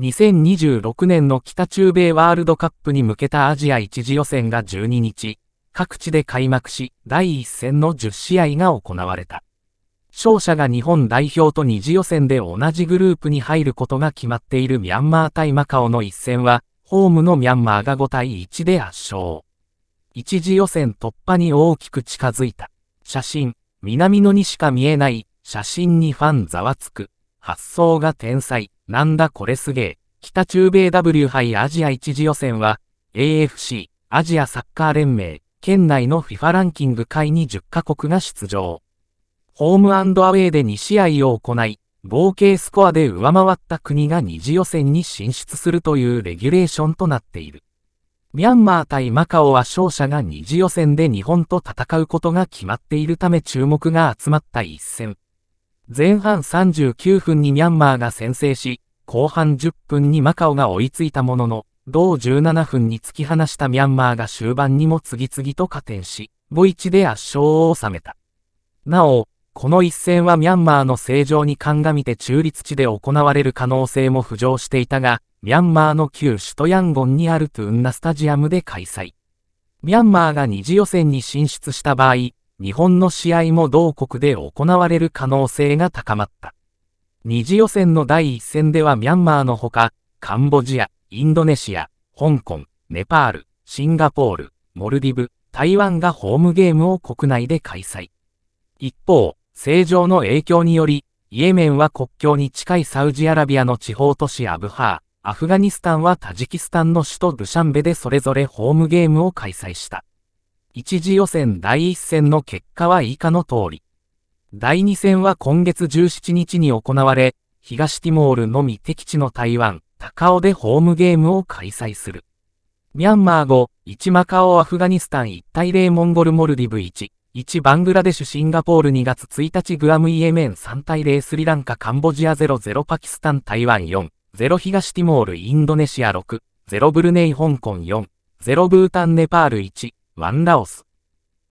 2026年の北中米ワールドカップに向けたアジア一次予選が12日、各地で開幕し、第1戦の10試合が行われた。勝者が日本代表と二次予選で同じグループに入ることが決まっているミャンマー対マカオの一戦は、ホームのミャンマーが5対1で圧勝。一次予選突破に大きく近づいた。写真、南野にしか見えない、写真にファンざわつく。発想が天才、なんだこれすげえ。北中米 W 杯アジア一次予選は、AFC、アジアサッカー連盟、県内の FIFA ランキング下位に10カ国が出場。ホームアウェイで2試合を行い、合計スコアで上回った国が2次予選に進出するというレギュレーションとなっている。ミャンマー対マカオは勝者が2次予選で日本と戦うことが決まっているため注目が集まった一戦。前半39分にミャンマーが先制し、後半10分にマカオが追いついたものの、同17分に突き放したミャンマーが終盤にも次々と加点し、ボイチで圧勝を収めた。なお、この一戦はミャンマーの正常に鑑みて中立地で行われる可能性も浮上していたが、ミャンマーの旧首都ヤンゴンにあるトゥンナスタジアムで開催。ミャンマーが二次予選に進出した場合、日本の試合も同国で行われる可能性が高まった。二次予選の第一戦ではミャンマーのほか、カンボジア、インドネシア、香港、ネパール、シンガポール、モルディブ、台湾がホームゲームを国内で開催。一方、正常の影響により、イエメンは国境に近いサウジアラビアの地方都市アブハー、アフガニスタンはタジキスタンの首都ルシャンベでそれぞれホームゲームを開催した。一次予選第一戦の結果は以下の通り。第二戦は今月17日に行われ、東ティモールのみ敵地の台湾、高尾でホームゲームを開催する。ミャンマー後、1マカオアフガニスタン1対0モンゴルモルディブ1、1バングラデシュシンガポール2月1日グアムイエメン3対0スリランカカンボジア00パキスタン台湾4、0東ティモールインドネシア6、0ブルネイ香港4、0ブータンネパール1、ワンラオス